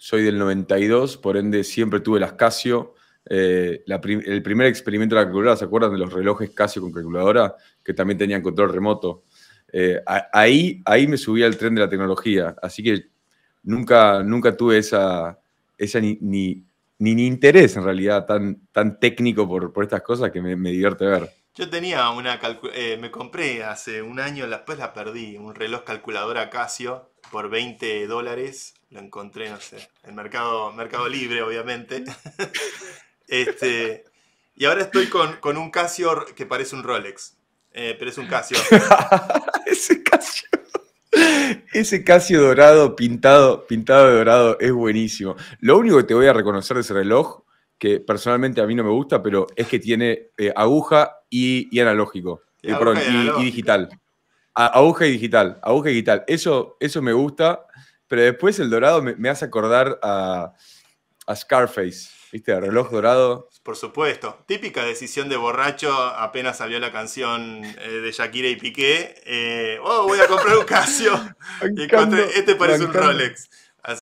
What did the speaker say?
soy del 92, por ende siempre tuve las Casio. Eh, el primer experimento de la calculadora, ¿se acuerdan de los relojes Casio con calculadora? Que también tenían control remoto. Eh, ahí, ahí me subí al tren de la tecnología, así que nunca, nunca tuve esa, ni, interés en realidad tan, tan técnico por, por estas cosas que me, me divierte ver. Yo tenía una eh, me compré hace un año, después la perdí, un reloj calculadora Casio por 20 dólares. Lo encontré, no sé, en Mercado, mercado Libre, obviamente. este, y ahora estoy con, un Casio que parece un Rolex, eh, pero es un Casio. Ese Casio. Ese Casio dorado pintado, pintado de dorado es buenísimo. Lo único que te voy a reconocer de ese reloj que personalmente a mí no me gusta, pero es que tiene eh, aguja y, analógico. Y, eh, digital. Ah, aguja y digital. Aguja y digital. Eso, eso me gusta, pero después el dorado me, hace acordar a, Scarface. ¿Viste? reloj dorado. Por supuesto. Típica decisión de borracho apenas salió la canción eh, de Shakira y Piqué. oh, voy a comprar un Casio. encontré, este parece un Rolex.